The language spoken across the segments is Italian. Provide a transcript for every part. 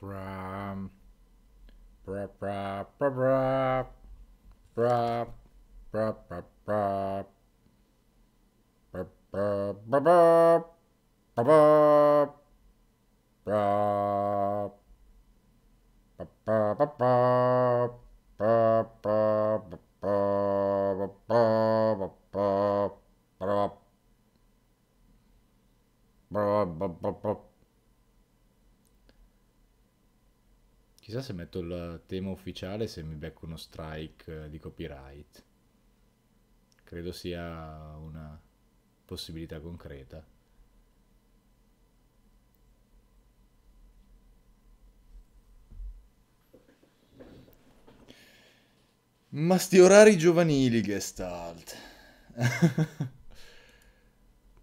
Brum. Bra bra bra bra. Bra bra bra bra. Bra bra bra bra. Bra bra. Bra bra bra bra. tema ufficiale se mi becco uno strike eh, di copyright. Credo sia una possibilità concreta. Ma sti orari giovanili, Gestalt.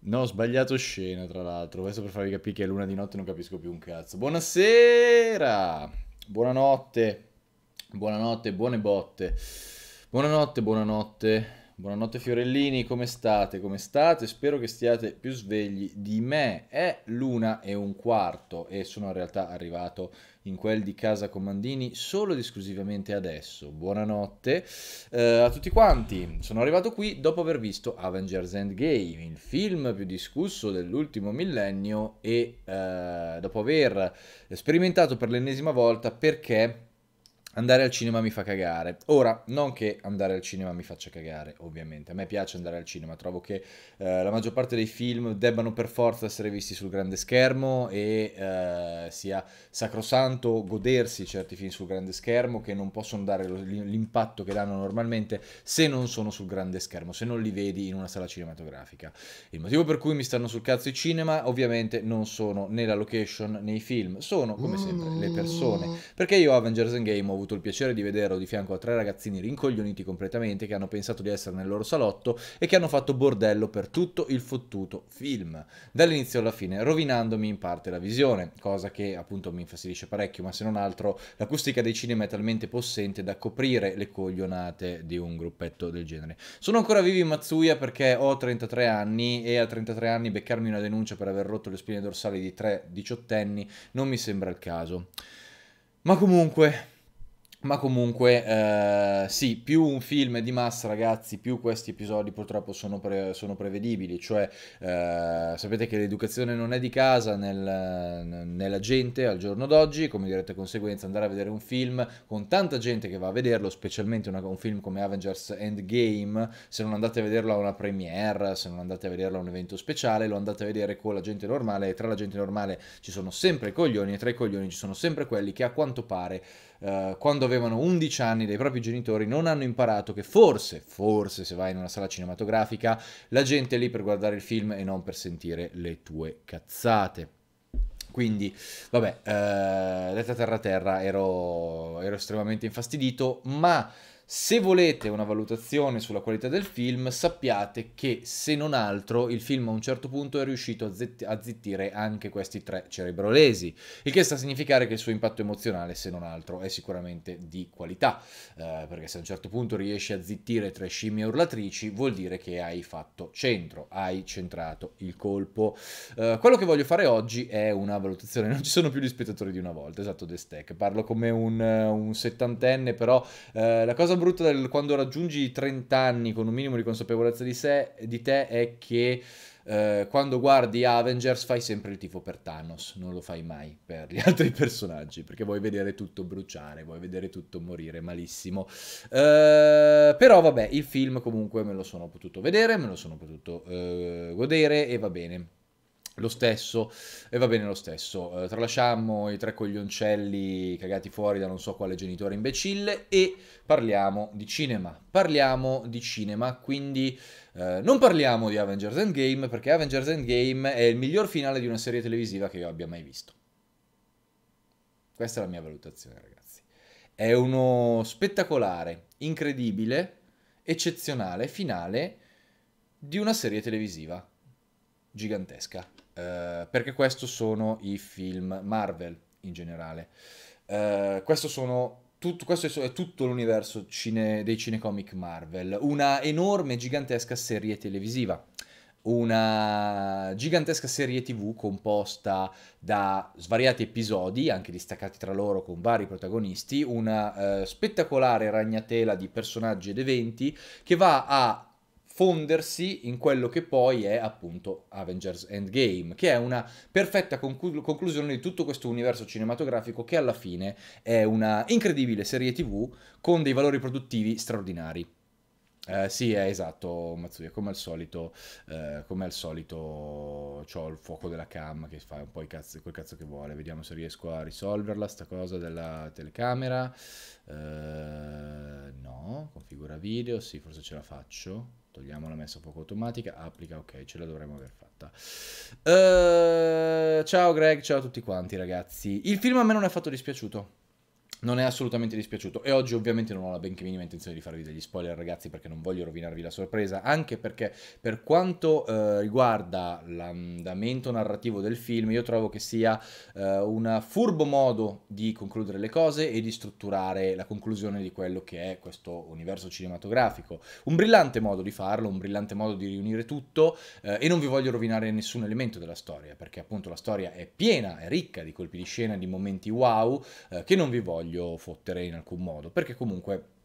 no, ho sbagliato scena, tra l'altro. Questo per farvi capire che è luna di notte non capisco più un cazzo. Buonasera! Buonanotte! Buonanotte, buone botte. Buonanotte, buonanotte. Buonanotte Fiorellini, come state? Come state? Spero che stiate più svegli di me. È l'una e un quarto e sono in realtà arrivato in quel di Casa Comandini solo ed esclusivamente adesso. Buonanotte eh, a tutti quanti. Sono arrivato qui dopo aver visto Avengers Endgame, il film più discusso dell'ultimo millennio e eh, dopo aver sperimentato per l'ennesima volta perché andare al cinema mi fa cagare. Ora, non che andare al cinema mi faccia cagare, ovviamente. A me piace andare al cinema, trovo che eh, la maggior parte dei film debbano per forza essere visti sul grande schermo e eh, sia sacrosanto godersi certi film sul grande schermo che non possono dare l'impatto che danno normalmente se non sono sul grande schermo, se non li vedi in una sala cinematografica. Il motivo per cui mi stanno sul cazzo i cinema, ovviamente, non sono né la location né i film, sono come sempre le persone. Perché io Avengers Endgame ho avuto avuto il piacere di vederlo di fianco a tre ragazzini rincoglioniti completamente che hanno pensato di essere nel loro salotto e che hanno fatto bordello per tutto il fottuto film, dall'inizio alla fine, rovinandomi in parte la visione, cosa che appunto mi infastidisce parecchio, ma se non altro l'acustica dei cinema è talmente possente da coprire le coglionate di un gruppetto del genere. Sono ancora vivi in Mazzuia perché ho 33 anni e a 33 anni beccarmi una denuncia per aver rotto le spine dorsali di tre diciottenni non mi sembra il caso. Ma comunque, ma comunque, eh, sì, più un film di massa, ragazzi, più questi episodi purtroppo sono, pre- sono prevedibili. Cioè, eh, sapete che l'educazione non è di casa nel, nella gente al giorno d'oggi, come diretta conseguenza andare a vedere un film con tanta gente che va a vederlo, specialmente una, un film come Avengers Endgame, se non andate a vederlo a una premiere, se non andate a vederlo a un evento speciale, lo andate a vedere con la gente normale e tra la gente normale ci sono sempre i coglioni e tra i coglioni ci sono sempre quelli che a quanto pare, eh, quando avevano 11 anni dai propri genitori non hanno imparato che forse, forse se vai in una sala cinematografica, la gente è lì per guardare il film e non per sentire le tue cazzate. Quindi, vabbè, eh, detta terra terra ero, ero estremamente infastidito, ma se volete una valutazione sulla qualità del film, sappiate che se non altro il film a un certo punto è riuscito a, zitt a zittire anche questi tre cerebrolesi, il che sta a significare che il suo impatto emozionale, se non altro, è sicuramente di qualità, eh, perché se a un certo punto riesci a zittire tre scimmie urlatrici vuol dire che hai fatto centro, hai centrato il colpo. Eh, quello che voglio fare oggi è una valutazione, non ci sono più gli spettatori di una volta, esatto, The Stack, parlo come un, un settantenne, però eh, la cosa brutto del quando raggiungi i 30 anni con un minimo di consapevolezza di, sé, di te è che eh, quando guardi Avengers fai sempre il tifo per Thanos, non lo fai mai per gli altri personaggi, perché vuoi vedere tutto bruciare, vuoi vedere tutto morire malissimo. Eh, però vabbè, il film comunque me lo sono potuto vedere, me lo sono potuto eh, godere e va bene lo stesso, e va bene lo stesso. Eh, tralasciamo i tre coglioncelli cagati fuori da non so quale genitore imbecille e parliamo di cinema. Parliamo di cinema, quindi eh, non parliamo di Avengers Endgame, perché Avengers Endgame è il miglior finale di una serie televisiva che io abbia mai visto. Questa è la mia valutazione, ragazzi. È uno spettacolare, incredibile, eccezionale finale di una serie televisiva gigantesca. Eh, perché questo sono i film Marvel in generale. Eh, questo, tutto, questo, è tutto l'universo cine, dei cinecomic Marvel, una enorme, gigantesca serie televisiva una gigantesca serie tv composta da svariati episodi, anche distaccati tra loro con vari protagonisti, una eh, spettacolare ragnatela di personaggi ed eventi che va a fondersi in quello che poi è appunto Avengers Endgame, che è una perfetta conclu- conclusione di tutto questo universo cinematografico che alla fine è una incredibile serie TV con dei valori produttivi straordinari. Eh, sì, è esatto, Mazzuia, come al solito, eh, come al solito ho il fuoco della cam che fa un po' cazzo, quel cazzo che vuole, vediamo se riesco a risolverla sta cosa della telecamera, eh, no, configura video, sì, forse ce la faccio, Togliamo la messa a fuoco automatica, applica, ok, ce la dovremmo aver fatta. Uh, ciao Greg, ciao a tutti quanti ragazzi. Il film a me non è affatto dispiaciuto non è assolutamente dispiaciuto e oggi ovviamente non ho la benché minima intenzione di farvi degli spoiler ragazzi perché non voglio rovinarvi la sorpresa anche perché per quanto eh, riguarda l'andamento narrativo del film io trovo che sia eh, un furbo modo di concludere le cose e di strutturare la conclusione di quello che è questo universo cinematografico un brillante modo di farlo un brillante modo di riunire tutto eh, e non vi voglio rovinare nessun elemento della storia perché appunto la storia è piena è ricca di colpi di scena di momenti wow eh, che non vi voglio voglio fottere in alcun modo, perché comunque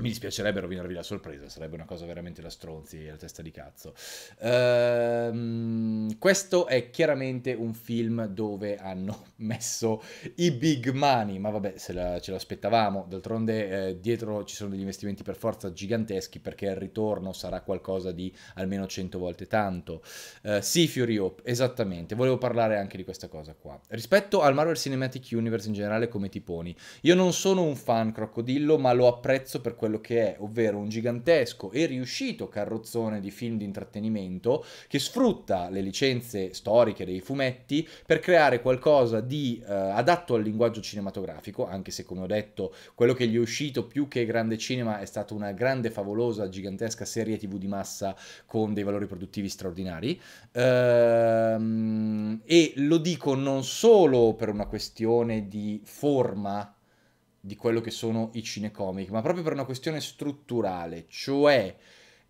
mi dispiacerebbe rovinarvi la sorpresa, sarebbe una cosa veramente la stronzi e la testa di cazzo. Ehm, questo è chiaramente un film dove hanno messo i big money, ma vabbè, la, ce l'aspettavamo. D'altronde eh, dietro ci sono degli investimenti per forza giganteschi perché il ritorno sarà qualcosa di almeno 100 volte tanto. Eh, sì, Fury Hope, esattamente. Volevo parlare anche di questa cosa qua. Rispetto al Marvel Cinematic Universe in generale come tiponi, io non sono un fan crocodillo, ma lo apprezzo per quello quello che è, ovvero un gigantesco e riuscito carrozzone di film di intrattenimento che sfrutta le licenze storiche dei fumetti per creare qualcosa di eh, adatto al linguaggio cinematografico, anche se come ho detto quello che gli è uscito più che grande cinema è stata una grande, favolosa, gigantesca serie tv di massa con dei valori produttivi straordinari. Ehm, e lo dico non solo per una questione di forma di quello che sono i cinecomic, ma proprio per una questione strutturale, cioè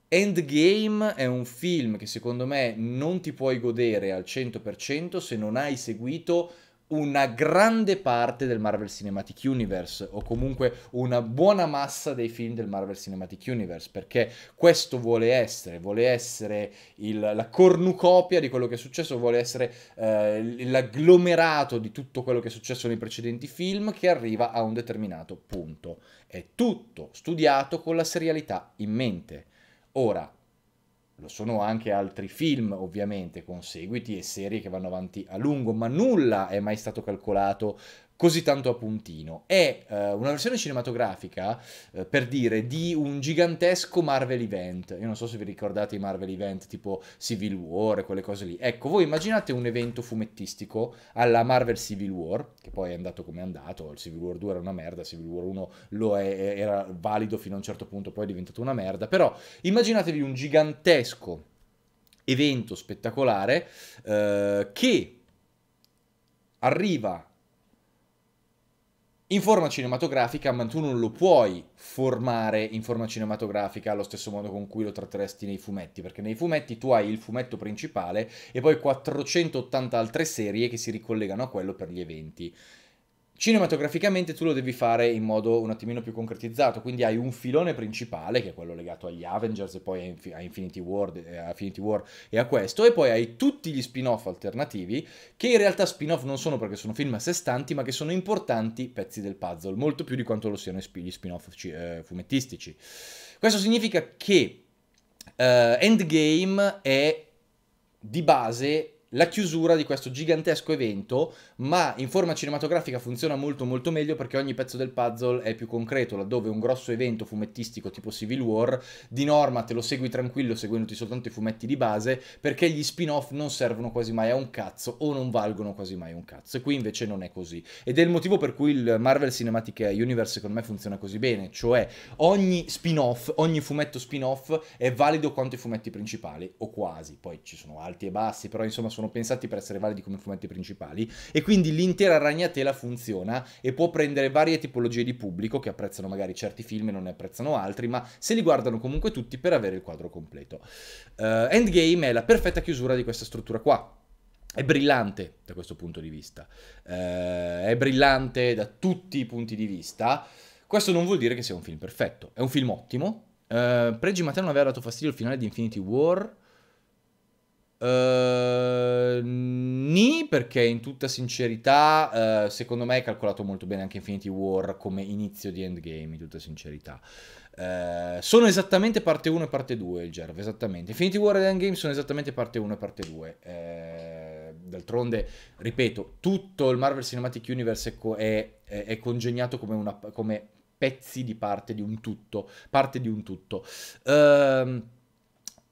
Endgame è un film che secondo me non ti puoi godere al 100% se non hai seguito una grande parte del Marvel Cinematic Universe o comunque una buona massa dei film del Marvel Cinematic Universe perché questo vuole essere, vuole essere il, la cornucopia di quello che è successo, vuole essere eh, l'agglomerato di tutto quello che è successo nei precedenti film che arriva a un determinato punto. È tutto studiato con la serialità in mente. Ora, lo sono anche altri film, ovviamente, con seguiti e serie che vanno avanti a lungo, ma nulla è mai stato calcolato così tanto a puntino. È eh, una versione cinematografica, eh, per dire, di un gigantesco Marvel Event. Io non so se vi ricordate i Marvel Event tipo Civil War e quelle cose lì. Ecco, voi immaginate un evento fumettistico alla Marvel Civil War, che poi è andato come è andato, il Civil War 2 era una merda, Civil War 1 lo è, era valido fino a un certo punto, poi è diventato una merda, però immaginatevi un gigantesco evento spettacolare eh, che arriva in forma cinematografica, ma tu non lo puoi formare in forma cinematografica allo stesso modo con cui lo tratteresti nei fumetti, perché nei fumetti tu hai il fumetto principale e poi 480 altre serie che si ricollegano a quello per gli eventi. Cinematograficamente tu lo devi fare in modo un attimino più concretizzato, quindi hai un filone principale che è quello legato agli Avengers e poi a Infinity War, eh, a Infinity War e a questo, e poi hai tutti gli spin-off alternativi che in realtà spin-off non sono perché sono film a sé stanti, ma che sono importanti pezzi del puzzle, molto più di quanto lo siano gli spin-off eh, fumettistici. Questo significa che uh, Endgame è di base la chiusura di questo gigantesco evento, ma in forma cinematografica funziona molto molto meglio perché ogni pezzo del puzzle è più concreto, laddove un grosso evento fumettistico tipo Civil War, di norma te lo segui tranquillo seguendoti soltanto i fumetti di base, perché gli spin-off non servono quasi mai a un cazzo o non valgono quasi mai a un cazzo, e qui invece non è così. Ed è il motivo per cui il Marvel Cinematic Universe secondo me funziona così bene, cioè ogni spin-off, ogni fumetto spin-off è valido quanto i fumetti principali, o quasi, poi ci sono alti e bassi, però insomma sono sono pensati per essere validi come fumetti principali e quindi l'intera ragnatela funziona e può prendere varie tipologie di pubblico che apprezzano magari certi film e non ne apprezzano altri, ma se li guardano comunque tutti per avere il quadro completo. Uh, Endgame è la perfetta chiusura di questa struttura qua. È brillante da questo punto di vista, uh, è brillante da tutti i punti di vista. Questo non vuol dire che sia un film perfetto, è un film ottimo. Uh, Pregi, Matteo non aveva dato fastidio il finale di Infinity War? Uh, ni perché in tutta sincerità uh, secondo me è calcolato molto bene anche Infinity War come inizio di Endgame in tutta sincerità uh, sono esattamente parte 1 e parte 2 il Gerv esattamente Infinity War e Endgame sono esattamente parte 1 e parte 2 eh, d'altronde ripeto tutto il Marvel Cinematic Universe è, co è, è, congegnato come una come pezzi di parte di un tutto parte di un tutto ehm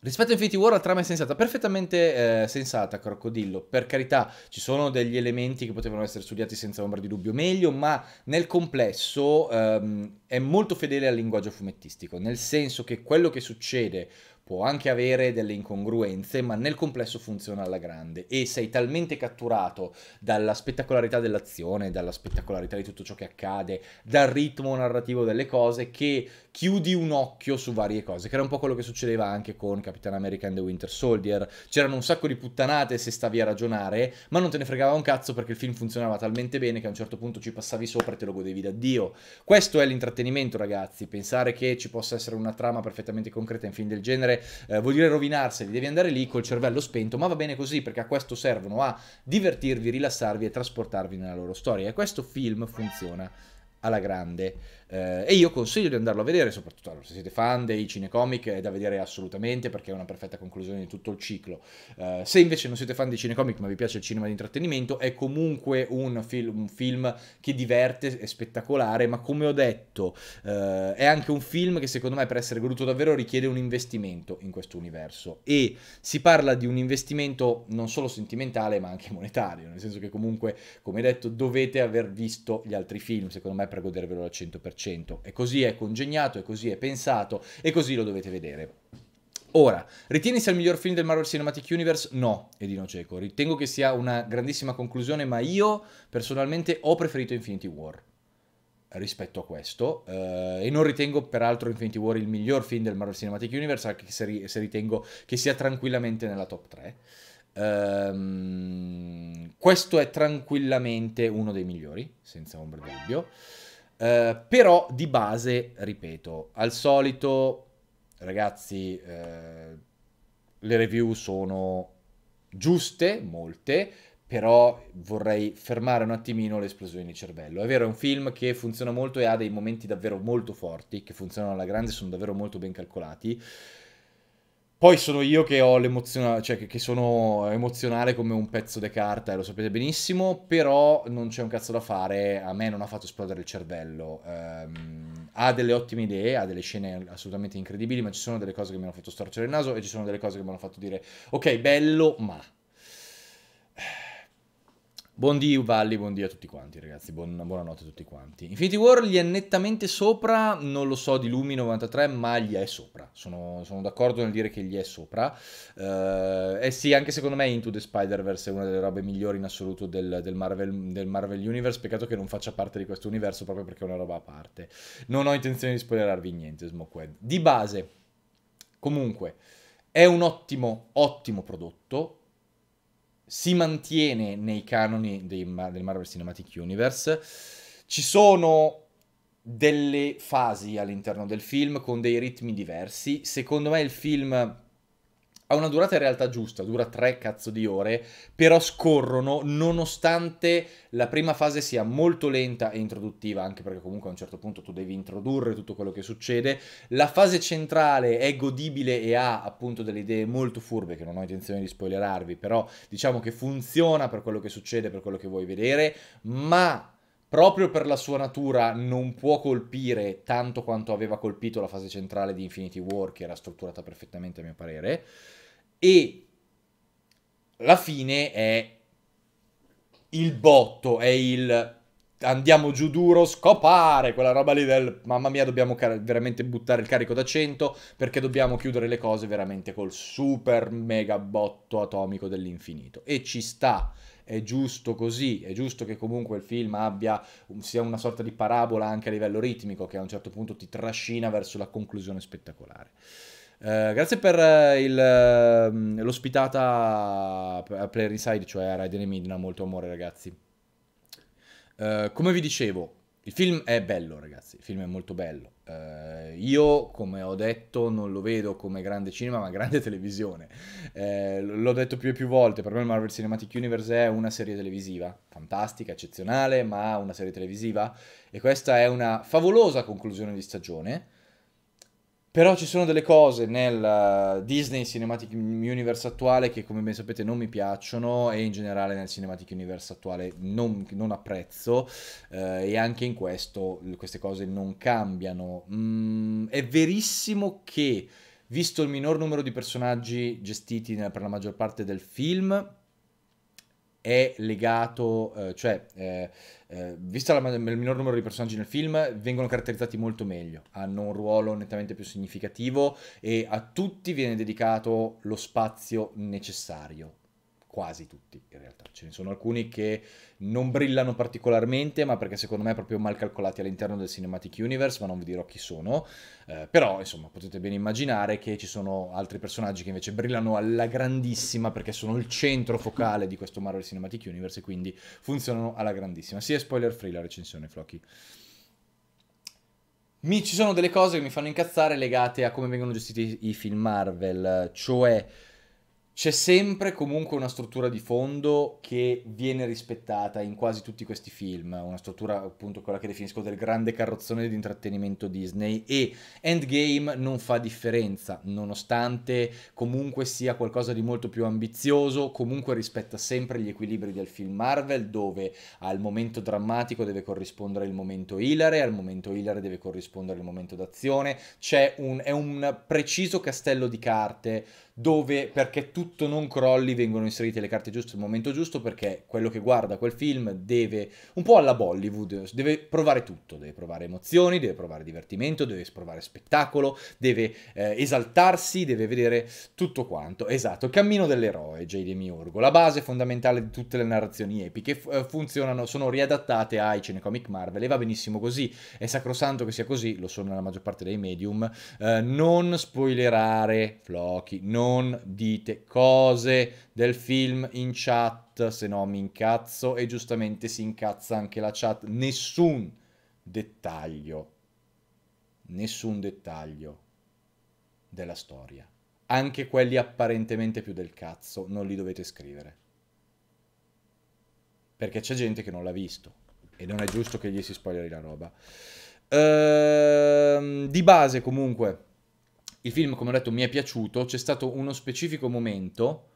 Rispetto a Infinity War la trama è sensata, perfettamente eh, sensata, Crocodillo. Per carità, ci sono degli elementi che potevano essere studiati senza ombra di dubbio meglio, ma nel complesso ehm, è molto fedele al linguaggio fumettistico, nel senso che quello che succede può anche avere delle incongruenze, ma nel complesso funziona alla grande e sei talmente catturato dalla spettacolarità dell'azione, dalla spettacolarità di tutto ciò che accade, dal ritmo narrativo delle cose che chiudi un occhio su varie cose, che era un po' quello che succedeva anche con Capitan America and the Winter Soldier. C'erano un sacco di puttanate se stavi a ragionare, ma non te ne fregava un cazzo perché il film funzionava talmente bene che a un certo punto ci passavi sopra e te lo godevi da Dio. Questo è l'intrattenimento, ragazzi. Pensare che ci possa essere una trama perfettamente concreta in film del genere eh, vuol dire rovinarseli, devi andare lì col cervello spento, ma va bene così perché a questo servono a divertirvi, rilassarvi e trasportarvi nella loro storia. E questo film funziona alla grande. Eh, e io consiglio di andarlo a vedere, soprattutto allora, se siete fan dei cinecomic è da vedere assolutamente perché è una perfetta conclusione di tutto il ciclo. Eh, se invece non siete fan dei cinecomic ma vi piace il cinema di intrattenimento è comunque un, fil- un film che diverte, è spettacolare, ma come ho detto eh, è anche un film che secondo me per essere goduto davvero richiede un investimento in questo universo e si parla di un investimento non solo sentimentale ma anche monetario, nel senso che comunque come detto dovete aver visto gli altri film secondo me per godervelo al 100%. 100%. E così è congegnato, e così è pensato, e così lo dovete vedere. Ora, ritieni sia il miglior film del Marvel Cinematic Universe? No, Edino Cieco. Ritengo che sia una grandissima conclusione, ma io personalmente ho preferito Infinity War rispetto a questo eh, e non ritengo peraltro Infinity War il miglior film del Marvel Cinematic Universe anche se, ri se ritengo che sia tranquillamente nella top 3 ehm, questo è tranquillamente uno dei migliori senza ombra di dubbio eh, però di base, ripeto, al solito, ragazzi, eh, le review sono giuste, molte, però vorrei fermare un attimino l'esplosione di cervello. È vero, è un film che funziona molto e ha dei momenti davvero molto forti, che funzionano alla grande, sono davvero molto ben calcolati poi sono io che ho l'emozionale, cioè che, sono emozionale come un pezzo di carta, e lo sapete benissimo, però non c'è un cazzo da fare, a me non ha fatto esplodere il cervello. Um, ha delle ottime idee, ha delle scene assolutamente incredibili, ma ci sono delle cose che mi hanno fatto storcere il naso e ci sono delle cose che mi hanno fatto dire, ok, bello, ma... Buondì Valli, buondì a tutti quanti ragazzi, Buon, buonanotte a tutti quanti. Infinity War gli è nettamente sopra, non lo so di Lumi 93, ma gli è sopra. Sono, sono d'accordo nel dire che gli è sopra. Uh, eh sì, anche secondo me Into the Spider-Verse è una delle robe migliori in assoluto del, del, Marvel, del, Marvel, Universe, peccato che non faccia parte di questo universo proprio perché è una roba a parte. Non ho intenzione di spoilerarvi niente, Smokewed. Di base, comunque, è un ottimo, ottimo prodotto si mantiene nei canoni dei, del Marvel Cinematic Universe. Ci sono delle fasi all'interno del film con dei ritmi diversi. Secondo me il film ha una durata in realtà giusta, dura tre cazzo di ore, però scorrono nonostante la prima fase sia molto lenta e introduttiva, anche perché comunque a un certo punto tu devi introdurre tutto quello che succede. La fase centrale è godibile e ha appunto delle idee molto furbe che non ho intenzione di spoilerarvi, però diciamo che funziona per quello che succede, per quello che vuoi vedere, ma proprio per la sua natura non può colpire tanto quanto aveva colpito la fase centrale di Infinity War, che era strutturata perfettamente a mio parere. E la fine è il botto, è il andiamo giù duro, scopare, quella roba lì del mamma mia dobbiamo car- veramente buttare il carico da 100 perché dobbiamo chiudere le cose veramente col super mega botto atomico dell'infinito. E ci sta, è giusto così, è giusto che comunque il film abbia, sia una sorta di parabola anche a livello ritmico che a un certo punto ti trascina verso la conclusione spettacolare. Eh, grazie per eh, il, mm, l'ospitata a Player Inside, cioè a Raiden e Midna, molto amore ragazzi. Eh, come vi dicevo, il film è bello ragazzi, il film è molto bello. Eh, io, come ho detto, non lo vedo come grande cinema, ma grande televisione. Eh, l'ho detto più e più volte, per me il Marvel Cinematic Universe è una serie televisiva, fantastica, eccezionale, ma una serie televisiva. E questa è una favolosa conclusione di stagione però ci sono delle cose nel eh, Disney Cinematic Universe attuale che come ben sapete non mi piacciono e in generale nel Cinematic Universe attuale non, non apprezzo eh, e anche in questo queste cose non cambiano. Mm, è verissimo che visto il minor numero di personaggi gestiti per la maggior parte del film è legato, eh, cioè, eh, eh, visto la, il minor numero di personaggi nel film, vengono caratterizzati molto meglio, hanno un ruolo nettamente più significativo e a tutti viene dedicato lo spazio necessario quasi tutti in realtà. Ce ne sono alcuni che non brillano particolarmente, ma perché secondo me proprio mal calcolati all'interno del Cinematic Universe, ma non vi dirò chi sono. Eh, però, insomma, potete ben immaginare che ci sono altri personaggi che invece brillano alla grandissima perché sono il centro focale di questo Marvel Cinematic Universe e quindi funzionano alla grandissima. Sì, è spoiler free la recensione, Flocky. Mi, ci sono delle cose che mi fanno incazzare legate a come vengono gestiti i film Marvel, cioè c'è sempre comunque una struttura di fondo che viene rispettata in quasi tutti questi film, una struttura appunto quella che definisco del grande carrozzone di intrattenimento Disney e Endgame non fa differenza, nonostante comunque sia qualcosa di molto più ambizioso, comunque rispetta sempre gli equilibri del film Marvel dove al momento drammatico deve corrispondere il momento ilare, al momento ilare deve corrispondere il momento d'azione, un, è un preciso castello di carte dove perché tutto non crolli vengono inserite le carte giuste al momento giusto perché quello che guarda quel film deve un po' alla Bollywood, deve provare tutto, deve provare emozioni, deve provare divertimento, deve provare spettacolo, deve eh, esaltarsi, deve vedere tutto quanto. Esatto, il cammino dell'eroe, J.D. Miurgo, la base fondamentale di tutte le narrazioni epiche eh, funzionano, sono riadattate ai cinecomic Marvel e va benissimo così, è sacrosanto che sia così, lo sono nella maggior parte dei medium, eh, non spoilerare Floki, non non dite cose del film in chat, se no mi incazzo e giustamente si incazza anche la chat. Nessun dettaglio, nessun dettaglio della storia. Anche quelli apparentemente più del cazzo non li dovete scrivere. Perché c'è gente che non l'ha visto e non è giusto che gli si spoileri la roba. Ehm, di base comunque il film, come ho detto, mi è piaciuto, c'è stato uno specifico momento,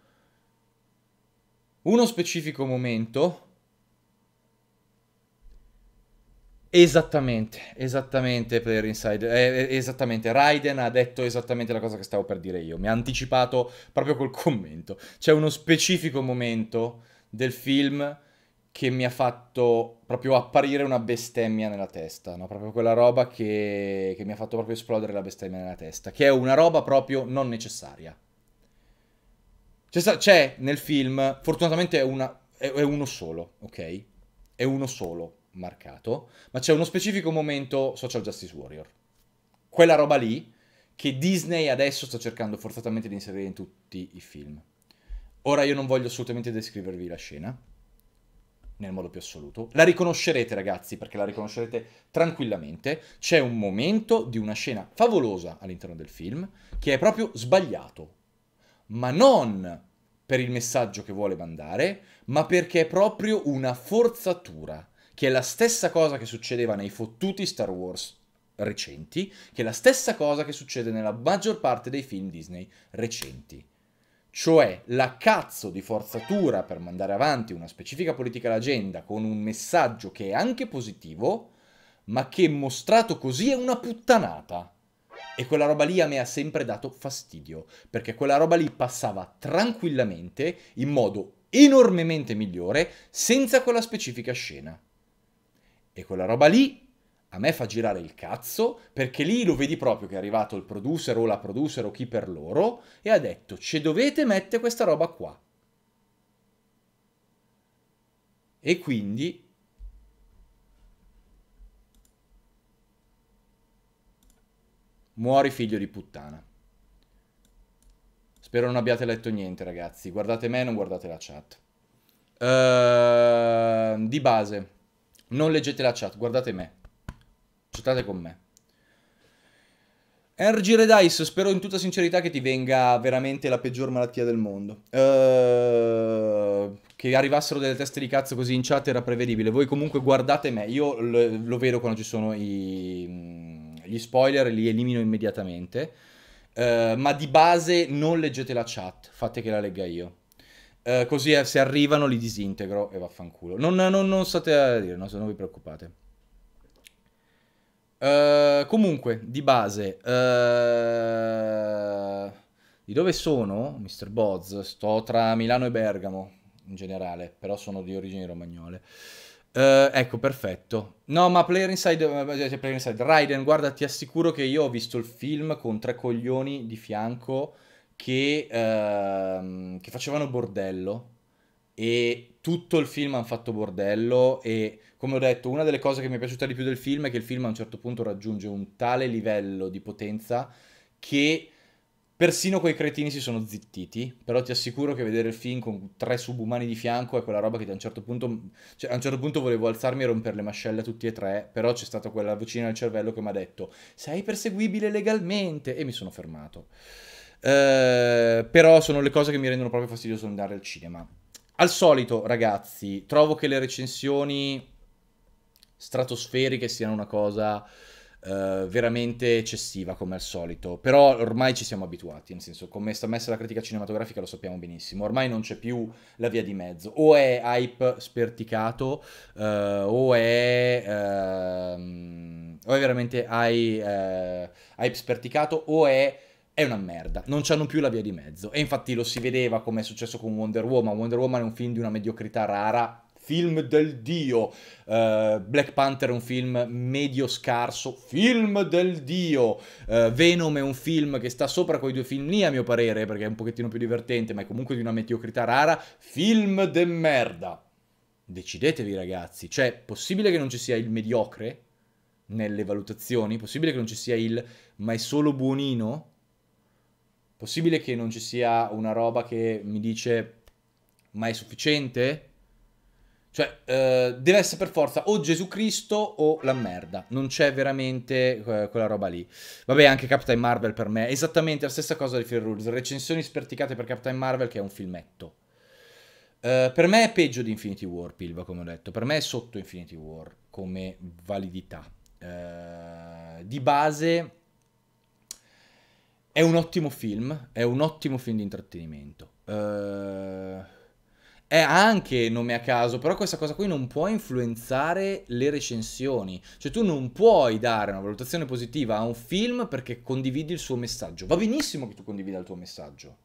uno specifico momento, Esattamente, esattamente per Inside, eh, eh, esattamente, Raiden ha detto esattamente la cosa che stavo per dire io, mi ha anticipato proprio col commento, c'è uno specifico momento del film che mi ha fatto proprio apparire una bestemmia nella testa, no? Proprio quella roba che, che mi ha fatto proprio esplodere la bestemmia nella testa, che è una roba proprio non necessaria. C'è, cioè, c'è cioè, nel film, fortunatamente è, una, è, è uno solo, ok? È uno solo marcato, ma c'è uno specifico momento Social Justice Warrior. Quella roba lì che Disney adesso sta cercando forzatamente di inserire in tutti i film. Ora io non voglio assolutamente descrivervi la scena, nel modo più assoluto. La riconoscerete ragazzi perché la riconoscerete tranquillamente. C'è un momento di una scena favolosa all'interno del film che è proprio sbagliato, ma non per il messaggio che vuole mandare, ma perché è proprio una forzatura, che è la stessa cosa che succedeva nei fottuti Star Wars recenti, che è la stessa cosa che succede nella maggior parte dei film Disney recenti cioè la cazzo di forzatura per mandare avanti una specifica politica all'agenda con un messaggio che è anche positivo, ma che mostrato così è una puttanata. E quella roba lì a me ha sempre dato fastidio, perché quella roba lì passava tranquillamente, in modo enormemente migliore, senza quella specifica scena. E quella roba lì a me fa girare il cazzo perché lì lo vedi proprio che è arrivato il producer o la producer o chi per loro e ha detto ci dovete mettere questa roba qua. E quindi muori figlio di puttana. Spero non abbiate letto niente ragazzi, guardate me non guardate la chat. Uh, di base, non leggete la chat, guardate me. State con me. Energy Redice, spero in tutta sincerità che ti venga veramente la peggior malattia del mondo. Uh, che arrivassero delle teste di cazzo così in chat era prevedibile. Voi comunque guardate me, io lo, lo vedo quando ci sono i, mm, gli spoiler, li elimino immediatamente. Uh, ma di base non leggete la chat, fate che la legga io. Uh, così se arrivano li disintegro e vaffanculo. Non, non, non state a dire, no, se non vi preoccupate. Eh, comunque, di base, uh, di dove sono, Mr. Boz? Sto tra Milano e Bergamo in generale, però sono di origini romagnole. Uh, ecco, perfetto. No, ma Player Inside, cioè Player Inside, Raiden, guarda, ti assicuro che io ho visto il film con tre coglioni di fianco che, ehm, che facevano bordello e tutto il film hanno fatto bordello e come ho detto una delle cose che mi è piaciuta di più del film è che il film a un certo punto raggiunge un tale livello di potenza che persino quei cretini si sono zittiti però ti assicuro che vedere il film con tre subumani di fianco è quella roba che a un certo punto cioè a un certo punto volevo alzarmi e rompere le mascelle a tutti e tre però c'è stata quella vocina nel cervello che mi ha detto sei perseguibile legalmente e mi sono fermato Uh, però sono le cose che mi rendono proprio fastidioso andare al cinema. Al solito, ragazzi, trovo che le recensioni stratosferiche siano una cosa uh, veramente eccessiva, come al solito. Però ormai ci siamo abituati, nel senso, come sta messa la critica cinematografica lo sappiamo benissimo. Ormai non c'è più la via di mezzo. O è hype sperticato, uh, o, è, uh, o è... veramente high, eh, hype sperticato, o è è una merda, non c'hanno più la via di mezzo. E infatti lo si vedeva come è successo con Wonder Woman. Wonder Woman è un film di una mediocrità rara, film del dio. Uh, Black Panther è un film medio scarso, film del dio. Uh, Venom è un film che sta sopra quei due film lì, a mio parere, perché è un pochettino più divertente, ma è comunque di una mediocrità rara. Film de merda. Decidetevi, ragazzi. Cioè, possibile che non ci sia il mediocre nelle valutazioni? Possibile che non ci sia il ma è solo buonino? Possibile che non ci sia una roba che mi dice ma è sufficiente? Cioè, eh, deve essere per forza o Gesù Cristo o la merda. Non c'è veramente eh, quella roba lì. Vabbè, anche Captain Marvel per me. Esattamente la stessa cosa di Fear Rules. Recensioni sperticate per Captain Marvel, che è un filmetto. Eh, per me è peggio di Infinity War, Pilva, come ho detto. Per me è sotto Infinity War come validità. Eh, di base è un ottimo film, è un ottimo film di intrattenimento. Uh, è anche nome a caso, però questa cosa qui non può influenzare le recensioni. Cioè tu non puoi dare una valutazione positiva a un film perché condividi il suo messaggio. Va benissimo che tu condivida il tuo messaggio.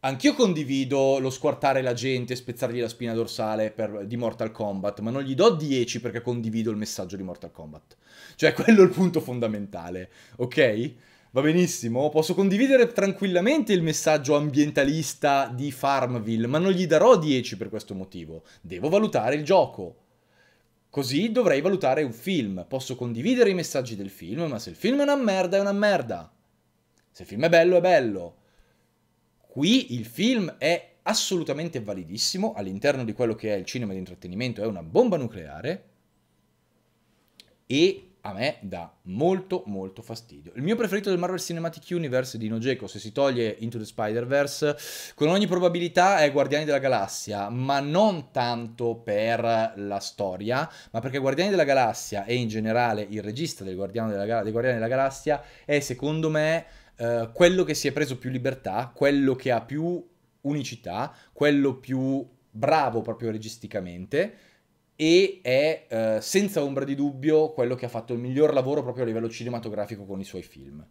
Anch'io condivido lo squartare la gente, e spezzargli la spina dorsale per, di Mortal Kombat, ma non gli do 10 perché condivido il messaggio di Mortal Kombat. Cioè quello è il punto fondamentale, ok? Va benissimo, posso condividere tranquillamente il messaggio ambientalista di Farmville, ma non gli darò 10 per questo motivo. Devo valutare il gioco. Così dovrei valutare un film. Posso condividere i messaggi del film, ma se il film è una merda, è una merda. Se il film è bello, è bello. Qui il film è assolutamente validissimo all'interno di quello che è il cinema di intrattenimento, è una bomba nucleare e a me dà molto molto fastidio. Il mio preferito del Marvel Cinematic Universe di Nogeco, se si toglie Into the Spider-Verse, con ogni probabilità è Guardiani della Galassia, ma non tanto per la storia, ma perché Guardiani della Galassia e in generale il regista del Guardiano della, Gal- dei Guardiani della Galassia è secondo me eh, quello che si è preso più libertà, quello che ha più unicità, quello più bravo proprio registicamente e è eh, senza ombra di dubbio quello che ha fatto il miglior lavoro proprio a livello cinematografico con i suoi film.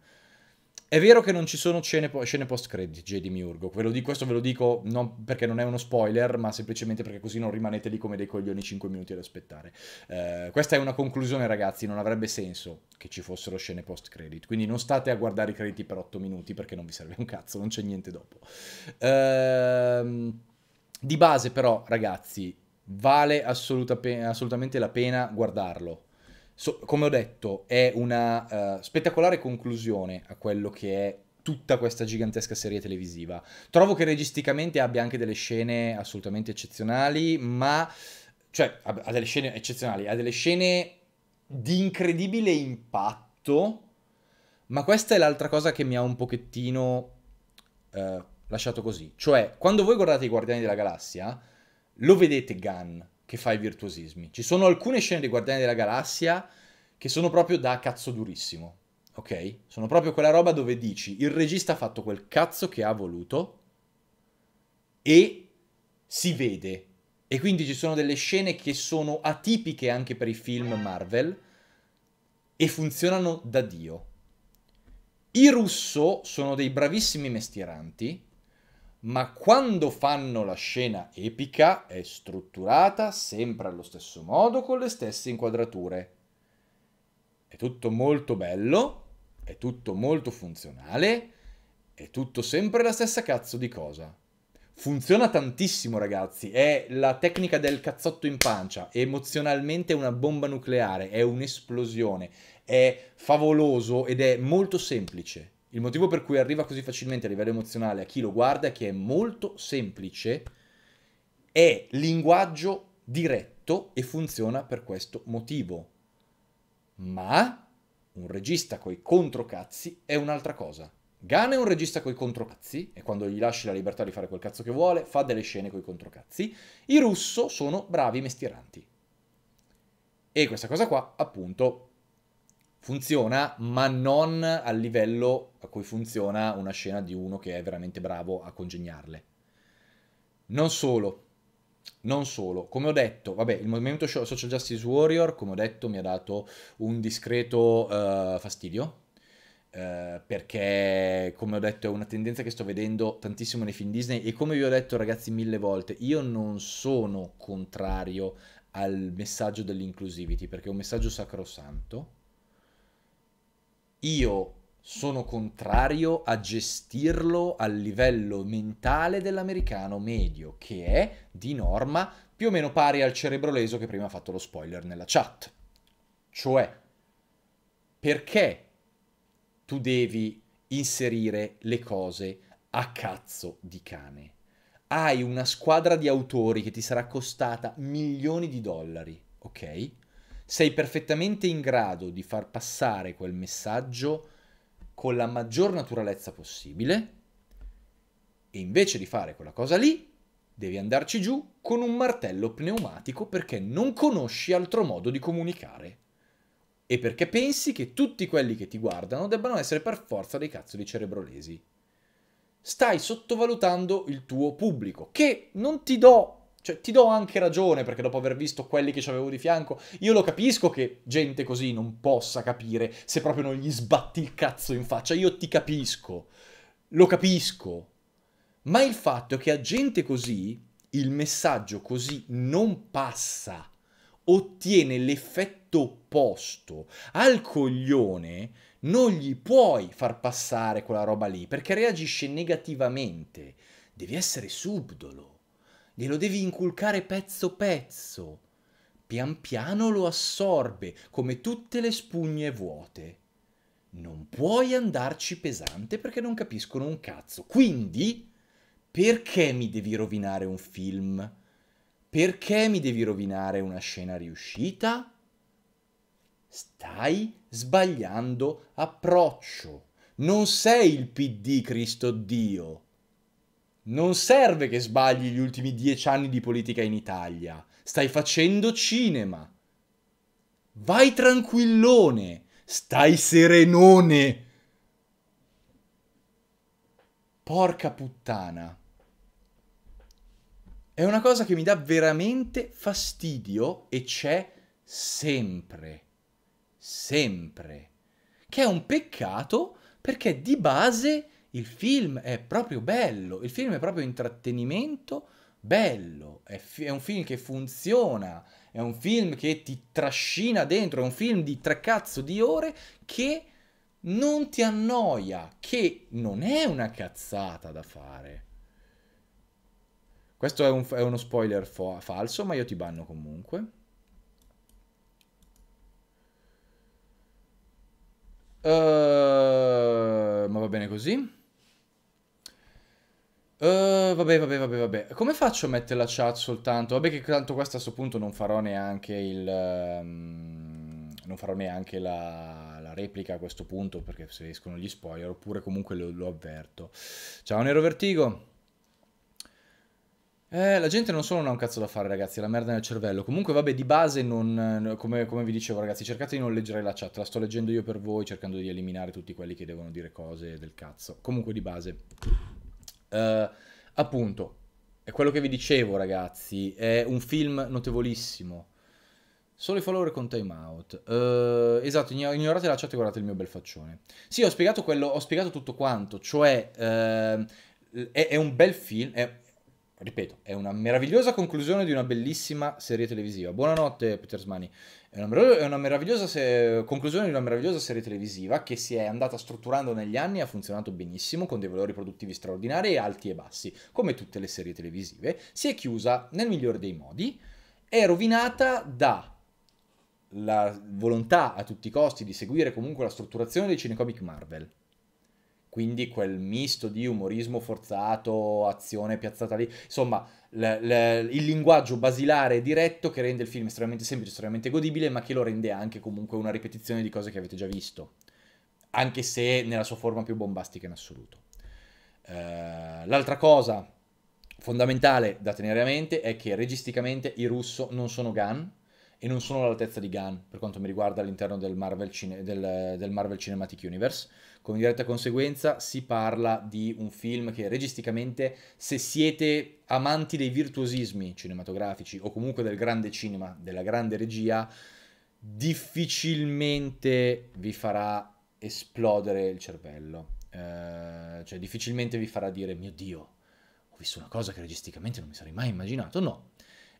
È vero che non ci sono scene, po- scene post-credit, J.D. Miurgo, ve dico, questo ve lo dico non perché non è uno spoiler, ma semplicemente perché così non rimanete lì come dei coglioni 5 minuti ad aspettare. Eh, questa è una conclusione ragazzi, non avrebbe senso che ci fossero scene post-credit, quindi non state a guardare i crediti per 8 minuti perché non vi serve un cazzo, non c'è niente dopo. Ehm... Di base però, ragazzi, vale assoluta pe- assolutamente la pena guardarlo. So, come ho detto, è una uh, spettacolare conclusione a quello che è tutta questa gigantesca serie televisiva. Trovo che registicamente abbia anche delle scene assolutamente eccezionali, ma cioè ha delle scene eccezionali, ha delle scene di incredibile impatto, ma questa è l'altra cosa che mi ha un pochettino eh, lasciato così. Cioè, quando voi guardate i Guardiani della Galassia, lo vedete Gunn che fa i virtuosismi. Ci sono alcune scene di Guardiani della Galassia che sono proprio da cazzo durissimo, ok? Sono proprio quella roba dove dici il regista ha fatto quel cazzo che ha voluto e si vede. E quindi ci sono delle scene che sono atipiche anche per i film Marvel e funzionano da Dio. I russo sono dei bravissimi mestieranti ma quando fanno la scena epica è strutturata sempre allo stesso modo con le stesse inquadrature. È tutto molto bello, è tutto molto funzionale, è tutto sempre la stessa cazzo di cosa. Funziona tantissimo, ragazzi. È la tecnica del cazzotto in pancia. È emozionalmente una bomba nucleare. È un'esplosione. È favoloso ed è molto semplice. Il motivo per cui arriva così facilmente a livello emozionale a chi lo guarda è che è molto semplice, è linguaggio diretto e funziona per questo motivo. Ma un regista coi controcazzi è un'altra cosa. Gunn è un regista coi controcazzi e quando gli lasci la libertà di fare quel cazzo che vuole fa delle scene coi controcazzi. I russo sono bravi mestieranti. E questa cosa qua, appunto, funziona, ma non al livello a cui funziona una scena di uno che è veramente bravo a congegnarle. Non solo, non solo, come ho detto, vabbè, il movimento Social Justice Warrior, come ho detto, mi ha dato un discreto uh, fastidio. Uh, perché, come ho detto, è una tendenza che sto vedendo tantissimo nei film Disney. E come vi ho detto, ragazzi, mille volte, io non sono contrario al messaggio dell'inclusivity perché è un messaggio sacrosanto io sono contrario a gestirlo al livello mentale dell'americano medio, che è di norma più o meno pari al cerebro leso che prima ha fatto lo spoiler nella chat. Cioè, perché tu devi inserire le cose a cazzo di cane? Hai una squadra di autori che ti sarà costata milioni di dollari, ok? sei perfettamente in grado di far passare quel messaggio con la maggior naturalezza possibile e invece di fare quella cosa lì devi andarci giù con un martello pneumatico perché non conosci altro modo di comunicare e perché pensi che tutti quelli che ti guardano debbano essere per forza dei cazzo di cerebrolesi. Stai sottovalutando il tuo pubblico, che non ti do cioè, ti do anche ragione, perché dopo aver visto quelli che avevo di fianco, io lo capisco che gente così non possa capire se proprio non gli sbatti il cazzo in faccia. Io ti capisco. Lo capisco. Ma il fatto è che a gente così il messaggio così non passa. Ottiene l'effetto opposto. Al coglione non gli puoi far passare quella roba lì perché reagisce negativamente. Devi essere subdolo glielo devi inculcare pezzo pezzo. Pian piano lo assorbe come tutte le spugne vuote. Non puoi andarci pesante perché non capiscono un cazzo. Quindi, perché mi devi rovinare un film? Perché mi devi rovinare una scena riuscita? Stai sbagliando approccio. Non sei il PD Cristo Dio non serve che sbagli gli ultimi dieci anni di politica in Italia. Stai facendo cinema. Vai tranquillone. Stai serenone. Porca puttana. È una cosa che mi dà veramente fastidio e c'è sempre. Sempre. Che è un peccato perché di base il film è proprio bello, il film è proprio intrattenimento bello, è, fi- è un film che funziona, è un film che ti trascina dentro, è un film di tre cazzo di ore che non ti annoia, che non è una cazzata da fare. Questo è, un, è uno spoiler fo- falso, ma io ti banno comunque. Uh, ma va bene così. Uh, vabbè, vabbè, vabbè, vabbè. Come faccio a mettere la chat soltanto? Vabbè che tanto questo a questo punto non farò neanche il... Um, non farò neanche la, la, replica a questo punto perché se escono gli spoiler oppure comunque lo, lo avverto. Ciao Nero Vertigo. Eh, la gente non solo non ha un cazzo da fare, ragazzi, la merda nel cervello. Comunque, vabbè, di base non. Come, come, vi dicevo, ragazzi, cercate di non leggere la chat, la sto leggendo io per voi, cercando di eliminare tutti quelli che devono dire cose del cazzo. Comunque, di base. Uh, appunto, è quello che vi dicevo ragazzi, è un film notevolissimo. Solo i follower con timeout. Uh, eh, esatto, ignorate la chat e guardate il mio bel faccione. Sì, ho spiegato, quello, ho spiegato tutto quanto, cioè uh, è, è, un bel film, è, ripeto, è una meravigliosa conclusione di una bellissima serie televisiva. Buonanotte, Peter Smani. È una, è una meravigliosa se- conclusione di una meravigliosa serie televisiva che si è andata strutturando negli anni e ha funzionato benissimo, con dei valori produttivi straordinari e alti e bassi, come tutte le serie televisive. Si è chiusa nel migliore dei modi, è rovinata da la volontà a tutti i costi di seguire comunque la strutturazione dei cinecomic Marvel quindi quel misto di umorismo forzato, azione piazzata lì, insomma l- l- il linguaggio basilare e diretto che rende il film estremamente semplice, estremamente godibile, ma che lo rende anche comunque una ripetizione di cose che avete già visto, anche se nella sua forma più bombastica in assoluto. Uh, l'altra cosa fondamentale da tenere a mente è che registicamente i russo non sono Gun, e non sono all'altezza di Gunn per quanto mi riguarda all'interno del Marvel, Cine- del, del Marvel Cinematic Universe. Come diretta conseguenza si parla di un film che registicamente, se siete amanti dei virtuosismi cinematografici o comunque del grande cinema, della grande regia, difficilmente vi farà esplodere il cervello. Eh, cioè difficilmente vi farà dire mio Dio, ho visto una cosa che registicamente non mi sarei mai immaginato. No,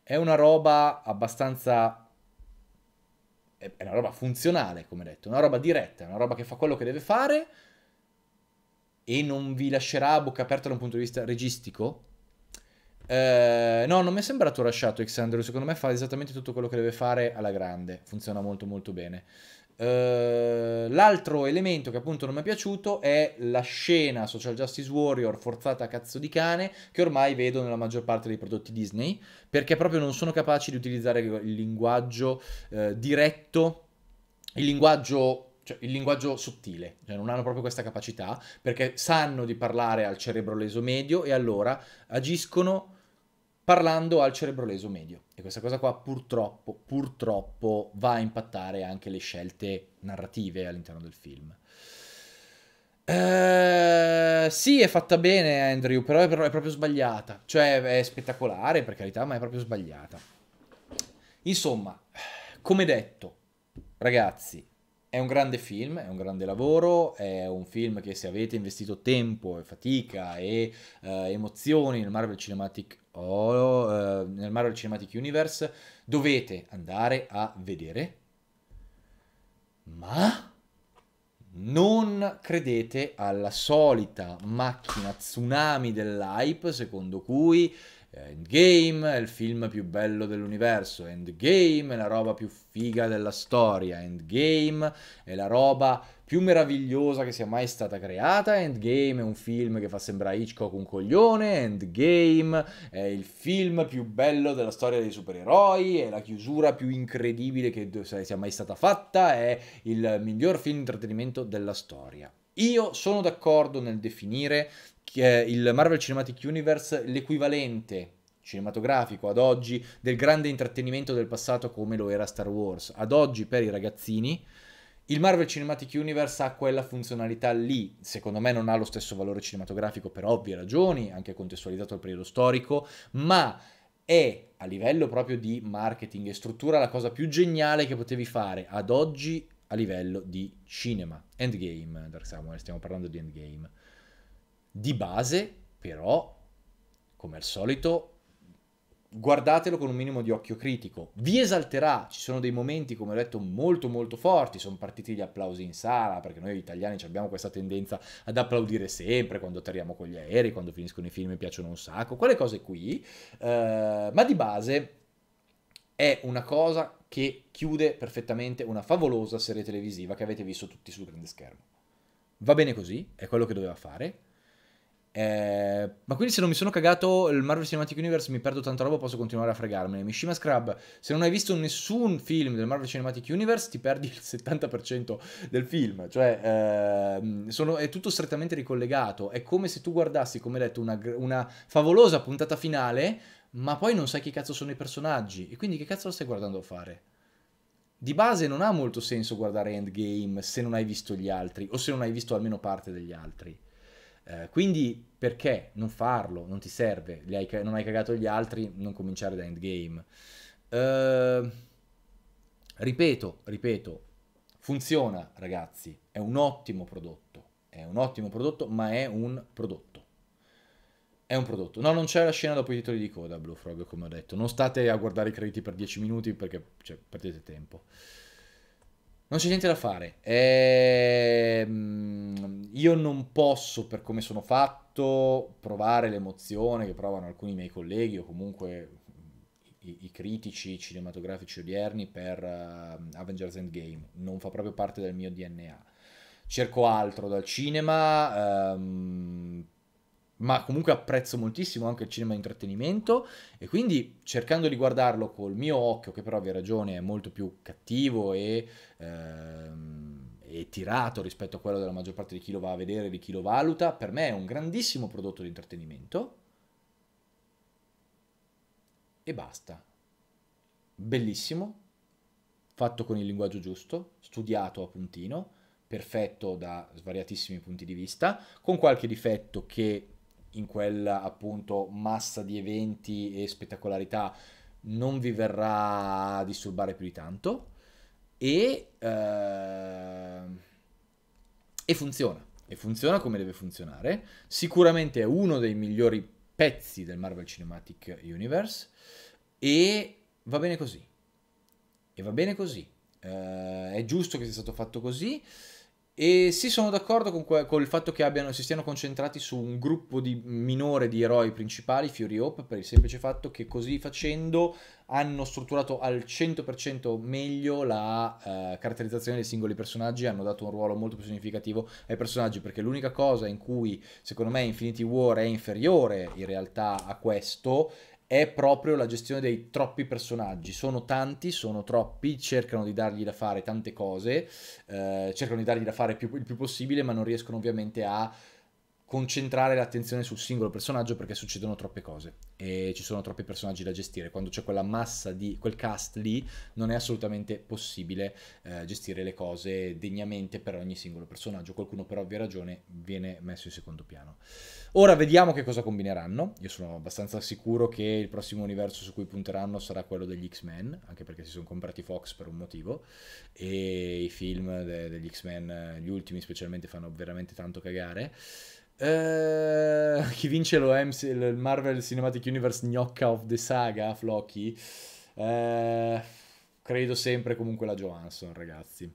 è una roba abbastanza è una roba funzionale, come detto, una roba diretta, una roba che fa quello che deve fare e non vi lascerà a bocca aperta da un punto di vista registico? Eh, no, non mi è sembrato lasciato Xandro, secondo me fa esattamente tutto quello che deve fare alla grande, funziona molto molto bene. Eh, l'altro elemento che appunto non mi è piaciuto è la scena Social Justice Warrior forzata a cazzo di cane che ormai vedo nella maggior parte dei prodotti Disney perché proprio non sono capaci di utilizzare il linguaggio uh, diretto, il linguaggio cioè, il linguaggio sottile, cioè non hanno proprio questa capacità perché sanno di parlare al cerebro leso medio e allora agiscono parlando al cerebro leso medio. E questa cosa qua purtroppo, purtroppo va a impattare anche le scelte narrative all'interno del film. Uh, sì, è fatta bene Andrew, però è, è, proprio sbagliata. Cioè, è spettacolare, per carità, ma è proprio sbagliata. Insomma, come detto, ragazzi, è un grande film, è un grande lavoro, è un film che se avete investito tempo e fatica e uh, emozioni nel Marvel Cinematic o eh, nel Marvel Cinematic Universe, dovete andare a vedere, ma non credete alla solita macchina tsunami dell'hype secondo cui eh, Endgame è il film più bello dell'universo, Endgame è la roba più figa della storia, Endgame è la roba più meravigliosa che sia mai stata creata, Endgame è un film che fa sembrare Hitchcock un coglione, Endgame è il film più bello della storia dei supereroi, è la chiusura più incredibile che sia mai stata fatta, è il miglior film di intrattenimento della storia. Io sono d'accordo nel definire che il Marvel Cinematic Universe l'equivalente cinematografico ad oggi del grande intrattenimento del passato come lo era Star Wars. Ad oggi per i ragazzini il Marvel Cinematic Universe ha quella funzionalità lì, secondo me non ha lo stesso valore cinematografico per ovvie ragioni, anche contestualizzato al periodo storico, ma è a livello proprio di marketing e struttura la cosa più geniale che potevi fare ad oggi a livello di cinema. Endgame, Dark Samuel, stiamo parlando di Endgame. Di base, però, come al solito, guardatelo con un minimo di occhio critico. Vi esalterà, ci sono dei momenti, come ho detto, molto molto forti, sono partiti gli applausi in sala, perché noi italiani abbiamo questa tendenza ad applaudire sempre quando atterriamo con gli aerei, quando finiscono i film mi piacciono un sacco, quelle cose qui, eh, ma di base è una cosa che chiude perfettamente una favolosa serie televisiva che avete visto tutti sul grande schermo. Va bene così, è quello che doveva fare eh, ma quindi se non mi sono cagato il Marvel Cinematic Universe mi perdo tanta roba, posso continuare a fregarmene. Mishima Scrub, se non hai visto nessun film del Marvel Cinematic Universe ti perdi il 70% del film, cioè eh, sono, è tutto strettamente ricollegato, è come se tu guardassi, come detto, una, una favolosa puntata finale, ma poi non sai chi cazzo sono i personaggi e quindi che cazzo lo stai guardando a fare? Di base non ha molto senso guardare Endgame se non hai visto gli altri o se non hai visto almeno parte degli altri. Eh, quindi perché non farlo? Non ti serve, hai, non hai cagato gli altri, non cominciare da endgame. Eh, ripeto, ripeto, funziona ragazzi, è un ottimo prodotto, è un ottimo prodotto, ma è un prodotto. È un prodotto. No, non c'è la scena dopo i titoli di coda, Blue Frog, come ho detto. Non state a guardare i crediti per 10 minuti perché cioè, perdete tempo. Non c'è niente da fare. Ehm, io non posso, per come sono fatto, provare l'emozione che provano alcuni miei colleghi o comunque i, i critici cinematografici odierni per uh, Avengers Endgame. Non fa proprio parte del mio DNA. Cerco altro dal cinema. Um, ma comunque apprezzo moltissimo anche il cinema di intrattenimento e quindi cercando di guardarlo col mio occhio, che però vi ragione è molto più cattivo e, ehm, e, tirato rispetto a quello della maggior parte di chi lo va a vedere, di chi lo valuta, per me è un grandissimo prodotto di intrattenimento e basta. Bellissimo, fatto con il linguaggio giusto, studiato a puntino, perfetto da svariatissimi punti di vista, con qualche difetto che in quella appunto massa di eventi e spettacolarità non vi verrà a disturbare più di tanto e, eh, e funziona e funziona come deve funzionare sicuramente è uno dei migliori pezzi del Marvel Cinematic Universe e va bene così e va bene così eh, è giusto che sia stato fatto così e sì, sono d'accordo con, que- con il fatto che abbiano, si stiano concentrati su un gruppo di minore di eroi principali, Fury Hope, per il semplice fatto che così facendo hanno strutturato al 100% meglio la eh, caratterizzazione dei singoli personaggi, hanno dato un ruolo molto più significativo ai personaggi, perché l'unica cosa in cui secondo me Infinity War è inferiore in realtà a questo è proprio la gestione dei troppi personaggi. Sono tanti, sono troppi, cercano di dargli da fare tante cose, eh, cercano di dargli da fare più, il più possibile, ma non riescono ovviamente a concentrare l'attenzione sul singolo personaggio perché succedono troppe cose e ci sono troppi personaggi da gestire. Quando c'è quella massa di quel cast lì, non è assolutamente possibile eh, gestire le cose degnamente per ogni singolo personaggio. Qualcuno per ovvia ragione viene messo in secondo piano. Ora vediamo che cosa combineranno. Io sono abbastanza sicuro che il prossimo universo su cui punteranno sarà quello degli X-Men, anche perché si sono comprati Fox per un motivo e i film de- degli X-Men, eh, gli ultimi specialmente, fanno veramente tanto cagare. Eh, chi vince lo MC, il Marvel Cinematic Universe Gnocca of the Saga, Floki? Eh, credo sempre comunque la Johansson, ragazzi.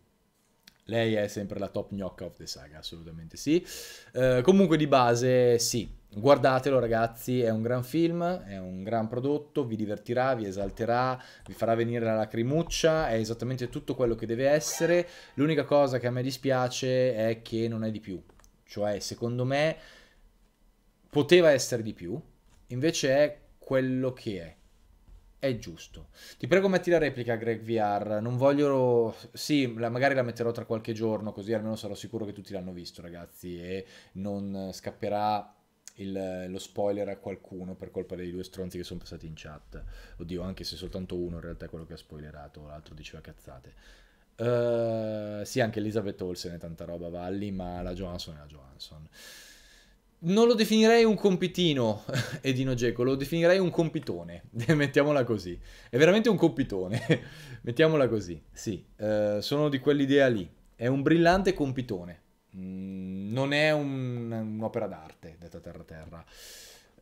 Lei è sempre la top gnocca of the saga, assolutamente sì. Eh, comunque di base sì, guardatelo ragazzi, è un gran film, è un gran prodotto, vi divertirà, vi esalterà, vi farà venire la lacrimuccia, è esattamente tutto quello che deve essere. L'unica cosa che a me dispiace è che non è di più, cioè, secondo me, poteva essere di più, invece è quello che è. È giusto. Ti prego metti la replica Greg VR, non voglio... Sì, la, magari la metterò tra qualche giorno, così almeno sarò sicuro che tutti l'hanno visto, ragazzi, e non scapperà il, lo spoiler a qualcuno per colpa dei due stronzi che sono passati in chat. Oddio, anche se soltanto uno in realtà è quello che ha spoilerato, l'altro diceva cazzate. Uh, sì, anche Elizabeth Olsen è tanta roba, Valli, ma la Johansson è la Johansson. Non lo definirei un compitino, Edino Geco, lo definirei un compitone, mettiamola così. È veramente un compitone, mettiamola così. Sì, uh, sono di quell'idea lì. È un brillante compitone. Mm, non è un, un'opera d'arte, detta terra terra.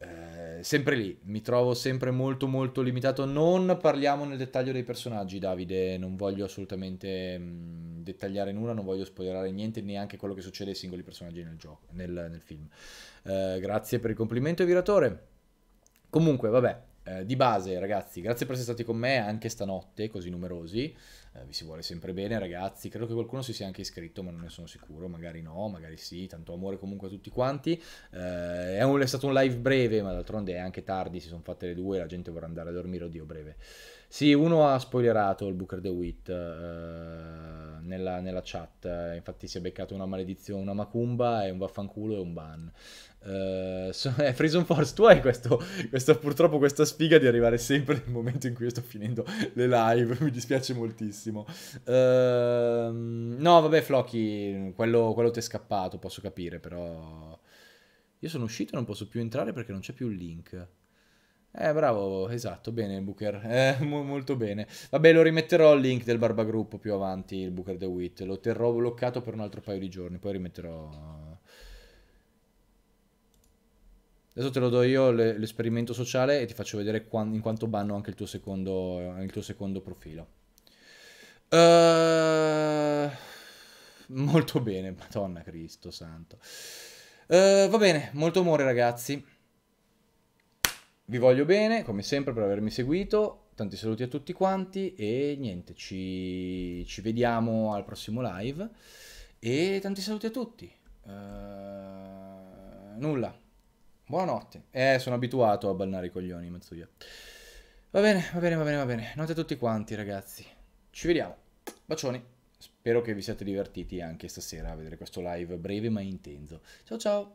Eh, sempre lì, mi trovo sempre molto molto limitato. Non parliamo nel dettaglio dei personaggi, Davide, non voglio assolutamente mh, mm, dettagliare nulla, non voglio spoilerare niente, neanche quello che succede ai singoli personaggi nel gioco, nel, nel film. Eh, grazie per il complimento, Viratore. Comunque, vabbè, eh, di base, ragazzi, grazie per essere stati con me anche stanotte, così numerosi. Eh, vi si vuole sempre bene, ragazzi. Credo che qualcuno si sia anche iscritto, ma non ne sono sicuro. Magari no, magari sì. Tanto amore comunque a tutti quanti. Eh, è, un, è stato un live breve, ma d'altronde è anche tardi. Si sono fatte le due, la gente vorrà andare a dormire. Oddio, breve. Sì, uno ha spoilerato il Booker DeWitt eh, nella, nella chat. Eh, infatti, si è beccato una maledizione, una macumba e un vaffanculo e un ban. Uh, so, eh, Frison Force, tu hai questo, questo, purtroppo questa sfiga di arrivare sempre nel momento in cui io sto finendo le live, mi dispiace moltissimo. Uh, no, vabbè, Flocky, quello, quello ti è scappato, posso capire, però... Io sono uscito e non posso più entrare perché non c'è più il link. Eh, bravo, esatto, bene Booker, eh, mo molto bene. Vabbè, lo rimetterò il link del Barbagruppo più avanti, il Booker The Wit, lo terrò bloccato per un altro paio di giorni, poi rimetterò Adesso te lo do io l'esperimento sociale e ti faccio vedere in quanto banno anche il tuo secondo, eh, il tuo secondo profilo. Uh, molto bene, Madonna Cristo Santo. Uh, va bene, molto amore ragazzi. Vi voglio bene, come sempre, per avermi seguito. Tanti saluti a tutti quanti e niente, ci, ci vediamo al prossimo live. E tanti saluti a tutti. Uh, nulla. Buonanotte. Eh, sono abituato a ballare i coglioni, Mazzuya. Va bene, va bene, va bene, va bene. Notte a tutti quanti, ragazzi. Ci vediamo. Bacioni. Spero che vi siate divertiti anche stasera a vedere questo live breve ma intenso. Ciao ciao.